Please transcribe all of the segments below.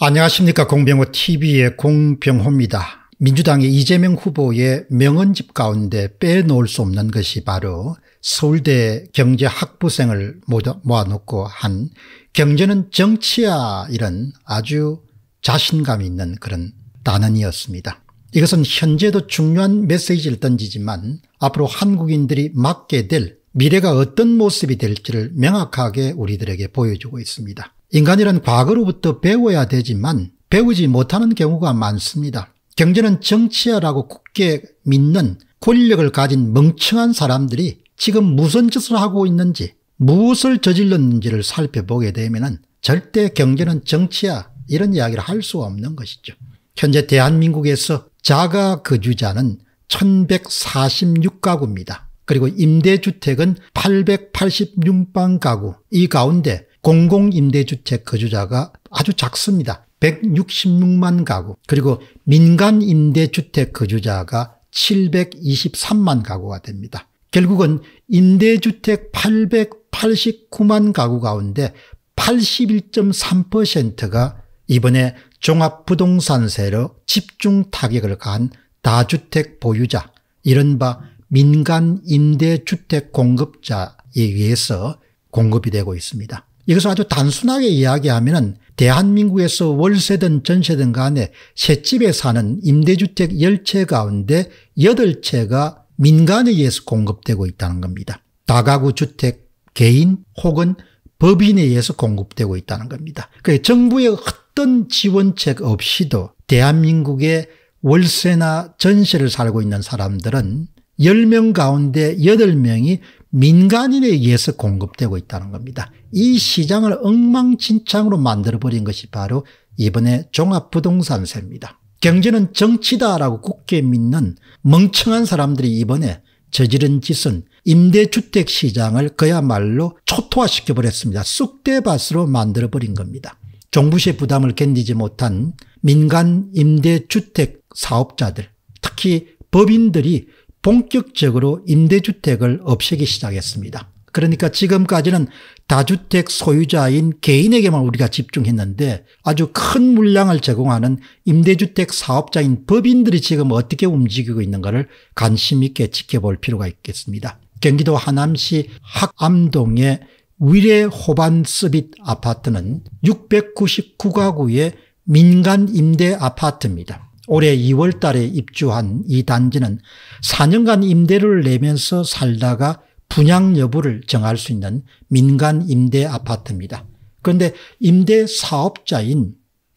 안녕하십니까 공병호TV의 공병호입니다. 민주당의 이재명 후보의 명언집 가운데 빼놓을 수 없는 것이 바로 서울대 경제학부생을 모아놓고 한 경제는 정치야 이런 아주 자신감 있는 그런 단언이었습니다. 이것은 현재도 중요한 메시지를 던지지만 앞으로 한국인들이 맞게 될 미래가 어떤 모습이 될지를 명확하게 우리들에게 보여주고 있습니다. 인간이란 과거로부터 배워야 되지만 배우지 못하는 경우가 많습니다. 경제는 정치야라고 굳게 믿는 권력을 가진 멍청한 사람들이 지금 무슨 짓을 하고 있는지 무엇을 저질렀는지를 살펴보게 되면 절대 경제는 정치야 이런 이야기를 할 수 없는 것이죠. 현재 대한민국에서 자가 거주자는 1146가구입니다. 그리고 임대주택은 8 8 6방 가구 이 가운데 공공임대주택 거주자가 아주 작습니다. 166만 가구 그리고 민간임대주택 거주자가 723만 가구가 됩니다. 결국은 임대주택 889만 가구 가운데 81.3%가 이번에 종합부동산세로 집중 타격을 가한 다주택 보유자 이른바 민간 임대주택 공급자에 의해서 공급이 되고 있습니다. 이것을 아주 단순하게 이야기하면은 대한민국에서 월세든 전세든 간에 새집에 사는 임대주택 10채 가운데 8채가 민간에 의해서 공급되고 있다는 겁니다. 다가구 주택 개인 혹은 법인에 의해서 공급되고 있다는 겁니다. 그 정부의 어떤 지원책 없이도 대한민국의 월세나 전세를 살고 있는 사람들은 10명 가운데 8명이 민간인에 의해서 공급되고 있다는 겁니다. 이 시장을 엉망진창으로 만들어버린 것이 바로 이번에 종합부동산세입니다. 경제는 정치다라고 굳게 믿는 멍청한 사람들이 이번에 저지른 짓은 임대주택 시장을 그야말로 초토화시켜버렸습니다. 쑥대밭으로 만들어버린 겁니다. 종부세 부담을 견디지 못한 민간 임대주택 사업자들 특히 법인들이 본격적으로 임대주택을 없애기 시작했습니다. 그러니까 지금까지는 다주택 소유자인 개인에게만 우리가 집중했는데 아주 큰 물량을 제공하는 임대주택 사업자인 법인들이 지금 어떻게 움직이고 있는가를 관심 있게 지켜볼 필요가 있겠습니다. 경기도 하남시 학암동의 위례 호반스빗 아파트는 699가구의 민간 임대 아파트입니다. 올해 2월 달에 입주한 이 단지는 4년간 임대료를 내면서 살다가 분양 여부를 정할 수 있는 민간 임대 아파트입니다. 그런데 임대 사업자인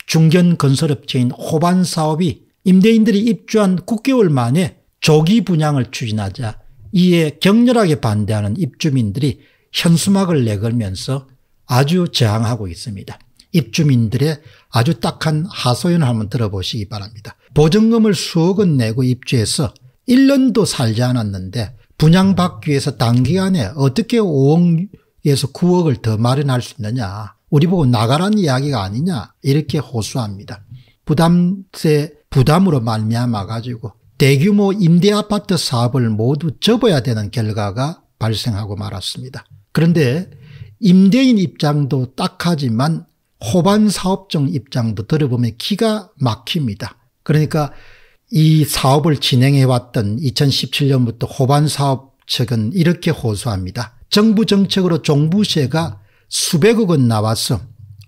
중견 건설업체인 호반사업이 임대인들이 입주한 9개월 만에 조기 분양을 추진하자 이에 격렬하게 반대하는 입주민들이 현수막을 내걸면서 아주 저항하고 있습니다. 입주민들의 아주 딱한 하소연을 한번 들어보시기 바랍니다. 보증금을 수억 원 내고 입주해서 1년도 살지 않았는데 분양받기 위해서 단기간에 어떻게 5억에서 9억을 더 마련할 수 있느냐. 우리 보고 나가라는 이야기가 아니냐 이렇게 호소합니다. 부담세 부담으로 말미암아 가지고 대규모 임대 아파트 사업을 모두 접어야 되는 결과가 발생하고 말았습니다. 그런데 임대인 입장도 딱하지만 호반 사업장 입장도 들어보면 기가 막힙니다. 그러니까 이 사업을 진행해왔던 2017년부터 호반 사업 측은 이렇게 호소합니다. 정부 정책으로 종부세가 수백억 은 나왔어.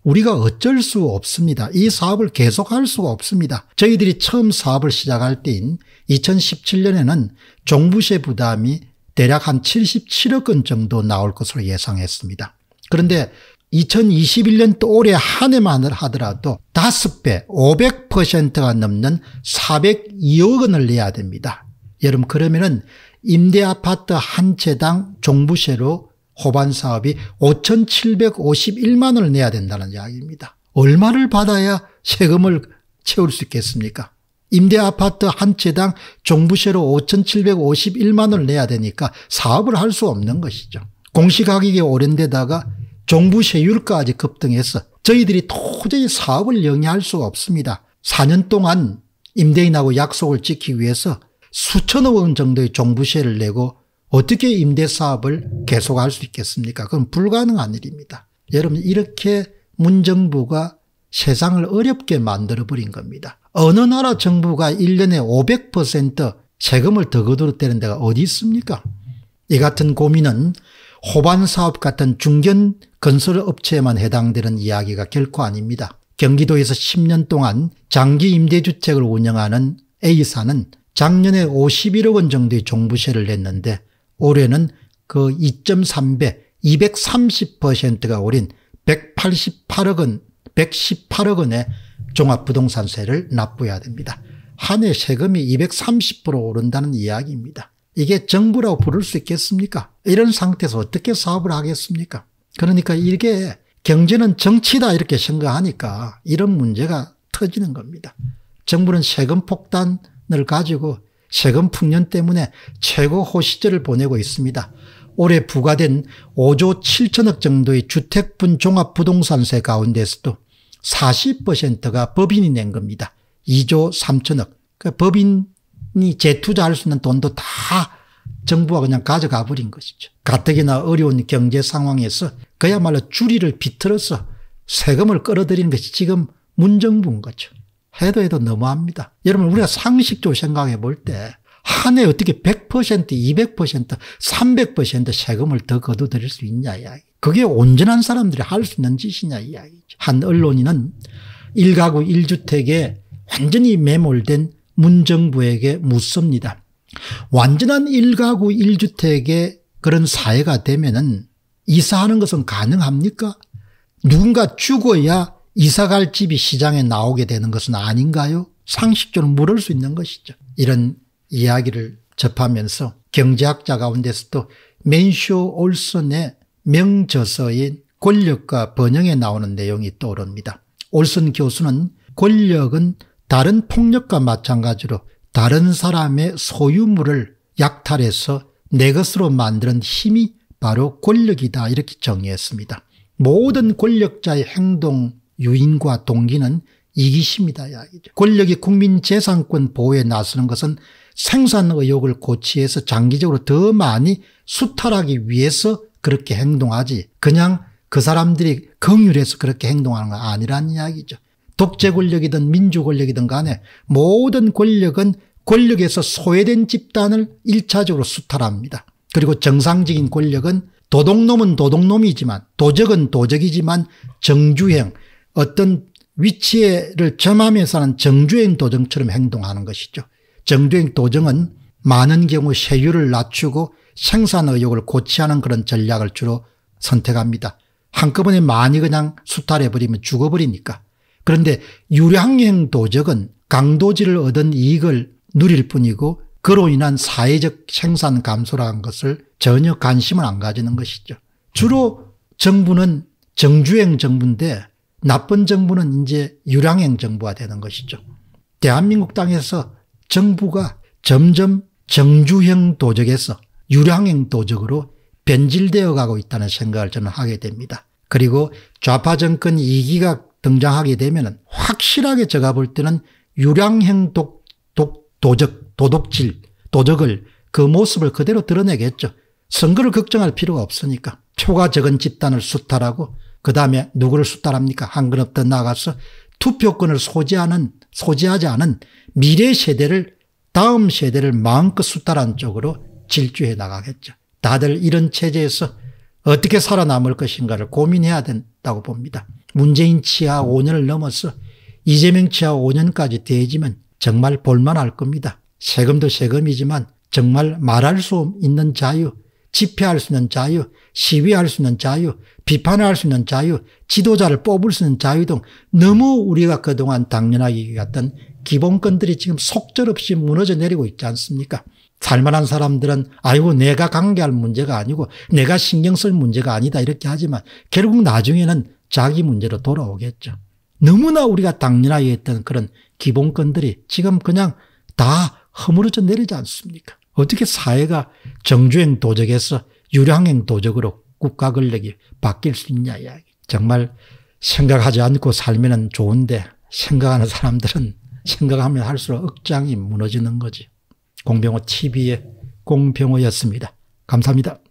우리가 어쩔 수 없습니다. 이 사업을 계속할 수가 없습니다. 저희들이 처음 사업을 시작할 때인 2017년에는 종부세 부담이 대략 한 77억 원 정도 나올 것으로 예상했습니다. 그런데 2021년 또 올해 한 해만 을 하더라도 5배 500%가 넘는 402억 원을 내야 됩니다. 여러분 그러면은 임대 아파트 한 채당 종부세로 호반 사업이 5,751만 원을 내야 된다는 이야기입니다. 얼마를 받아야 세금을 채울 수 있겠습니까? 임대 아파트 한 채당 종부세로 5,751만 원을 내야 되니까 사업을 할 수 없는 것이죠. 공시가격이 오른 데다가 정부 세율까지 급등해서 저희들이 도저히 사업을 영위할 수가 없습니다. 4년 동안 임대인하고 약속을 지키기 위해서 수천억 원 정도의 종부세를 내고 어떻게 임대사업을 계속할 수 있겠습니까? 그건 불가능한 일입니다. 여러분 이렇게 문정부가 세상을 어렵게 만들어버린 겁니다. 어느 나라 정부가 1년에 500% 세금을 더 거두었다는 데가 어디 있습니까? 이 같은 고민은 호반 사업 같은 중견 건설 업체에만 해당되는 이야기가 결코 아닙니다. 경기도에서 10년 동안 장기 임대주택을 운영하는 A사는 작년에 51억 원 정도의 종부세를 냈는데 올해는 그 2.3배 230%가 오른 188억 원, 118억 원의 종합부동산세를 납부해야 됩니다. 한 해 세금이 230% 오른다는 이야기입니다. 이게 정부라고 부를 수 있겠습니까? 이런 상태에서 어떻게 사업을 하겠습니까? 그러니까 이게 경제는 정치다 이렇게 생각하니까 이런 문제가 터지는 겁니다. 정부는 세금 폭탄을 가지고 세금 풍년 때문에 최고 호시절을 보내고 있습니다. 올해 부과된 5조 7천억 정도의 주택분 종합부동산세 가운데서도 40%가 법인이 낸 겁니다. 2조 3천억. 그러니까 법인 이 재투자할 수 있는 돈도 다 정부가 그냥 가져가 버린 것이죠. 가뜩이나 어려운 경제 상황에서 그야말로 줄이를 비틀어서 세금을 끌어들이는 것이 지금 문정부인 거죠. 해도 해도 너무합니다. 여러분 우리가 상식적으로 생각해 볼 때 한 해 어떻게 100%, 200%, 300% 세금을 더 거둬들일 수 있냐 이야기. 그게 온전한 사람들이 할 수 있는 짓이냐 이야기죠. 한 언론인은 1가구 1주택에 완전히 매몰된 문정부에게 묻습니다. 완전한 1가구 1주택의 그런 사회가 되면은 이사하는 것은 가능합니까? 누군가 죽어야 이사 갈 집이 시장에 나오게 되는 것은 아닌가요? 상식적으로 물을 수 있는 것이죠. 이런 이야기를 접하면서 경제학자 가운데서도 맨쇼 올슨의 명저서인 권력과 번영에 나오는 내용이 떠오릅니다. 올슨 교수는 권력은 다른 폭력과 마찬가지로 다른 사람의 소유물을 약탈해서 내 것으로 만드는 힘이 바로 권력이다 이렇게 정의했습니다. 모든 권력자의 행동 유인과 동기는 이기심이다 이야기죠. 권력이 국민 재산권 보호에 나서는 것은 생산 의욕을 고취해서 장기적으로 더 많이 수탈하기 위해서 그렇게 행동하지 그냥 그 사람들이 긍휼해서 그렇게 행동하는 건 아니란 이야기죠. 독재 권력이든 민주 권력이든 간에 모든 권력은 권력에서 소외된 집단을 1차적으로 수탈합니다. 그리고 정상적인 권력은 도덕놈은도덕놈이지만 도적은 도적이지만 정주행 어떤 위치를 점하면서 하는 정주행 도정처럼 행동하는 것이죠. 정주행 도정은 많은 경우 세율을 낮추고 생산 의욕을 고취하는 그런 전략을 주로 선택합니다. 한꺼번에 많이 그냥 수탈해버리면 죽어버리니까. 그런데 유량행 도적은 강도질을 얻은 이익을 누릴 뿐이고 그로 인한 사회적 생산 감소라는 것을 전혀 관심을 안 가지는 것이죠. 주로 정부는 정주행 정부인데 나쁜 정부는 이제 유량행 정부가 되는 것이죠. 대한민국 땅에서 정부가 점점 정주형 도적에서 유량형 도적으로 변질되어 가고 있다는 생각을 저는 하게 됩니다. 그리고 좌파 정권 이기가 등장하게 되면 확실하게 제가 볼 때는 유량행 독, 독, 도적, 도덕질, 도적을 그 모습을 그대로 드러내겠죠. 선거를 걱정할 필요가 없으니까. 표가 적은 집단을 수탈하고 그 다음에 누구를 수탈합니까? 한 걸음 더 나가서 투표권을 소지하는, 소지하지 않은 미래 세대를 다음 세대를 마음껏 수탈한 쪽으로 질주해 나가겠죠. 다들 이런 체제에서 어떻게 살아남을 것인가를 고민해야 된다고 봅니다. 문재인 치하 5년을 넘어서 이재명 치하 5년까지 되지만 정말 볼만할 겁니다. 세금도 세금이지만 정말 말할 수 있는 자유, 집회할 수 있는 자유, 시위할 수 있는 자유, 비판할 수 있는 자유, 지도자를 뽑을 수 있는 자유 등 너무 우리가 그동안 당연하게 했던 기본권들이 지금 속절없이 무너져 내리고 있지 않습니까? 살만한 사람들은 아이고 내가 관계할 문제가 아니고 내가 신경 쓸 문제가 아니다 이렇게 하지만 결국 나중에는 자기 문제로 돌아오겠죠. 너무나 우리가 당연하게 했던 그런 기본권들이 지금 그냥 다 허물어져 내리지 않습니까? 어떻게 사회가 정주행 도적에서 유량행 도적으로 국가 권력이 바뀔 수 있냐 이야기. 정말 생각하지 않고 살면 좋은데 생각하는 사람들은 생각하면 할수록 억장이 무너지는 거지. 공병호 TV의 공병호였습니다. 감사합니다.